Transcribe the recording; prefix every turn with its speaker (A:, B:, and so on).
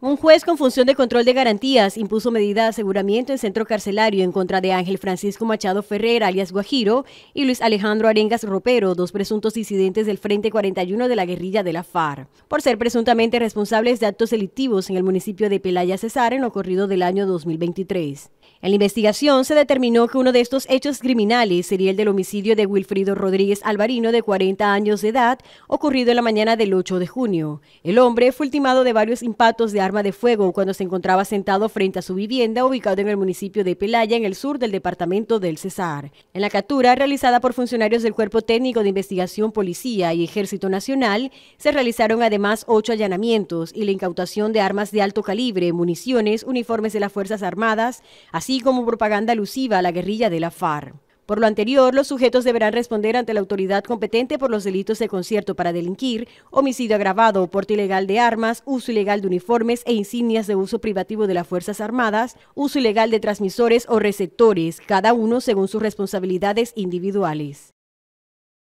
A: Un juez con función de control de garantías impuso medida de aseguramiento en centro carcelario en contra de Ángel Francisco Machado Ferrer, alias Guajiro, y Luis Alejandro Arengas Ropero, dos presuntos disidentes del Frente 41 de la guerrilla de la FARC, por ser presuntamente responsables de actos delictivos en el municipio de Pelaya Cesar en lo corrido del año 2023. En la investigación se determinó que uno de estos hechos criminales sería el del homicidio de Wilfrido Rodríguez Alvarino, de 40 años de edad, ocurrido en la mañana del 8 de junio. El hombre fue ultimado de varios impactos de arma de fuego cuando se encontraba sentado frente a su vivienda ubicado en el municipio de Pelaya, en el sur del departamento del Cesar. En la captura realizada por funcionarios del Cuerpo Técnico de Investigación Policía y Ejército Nacional, se realizaron además ocho allanamientos y la incautación de armas de alto calibre, municiones, uniformes de las Fuerzas Armadas, así como propaganda alusiva a la guerrilla de la FARC. Por lo anterior, los sujetos deberán responder ante la autoridad competente por los delitos de concierto para delinquir, homicidio agravado, porte ilegal de armas, uso ilegal de uniformes e insignias de uso privativo de las Fuerzas Armadas, uso ilegal de transmisores o receptores, cada uno según sus responsabilidades individuales.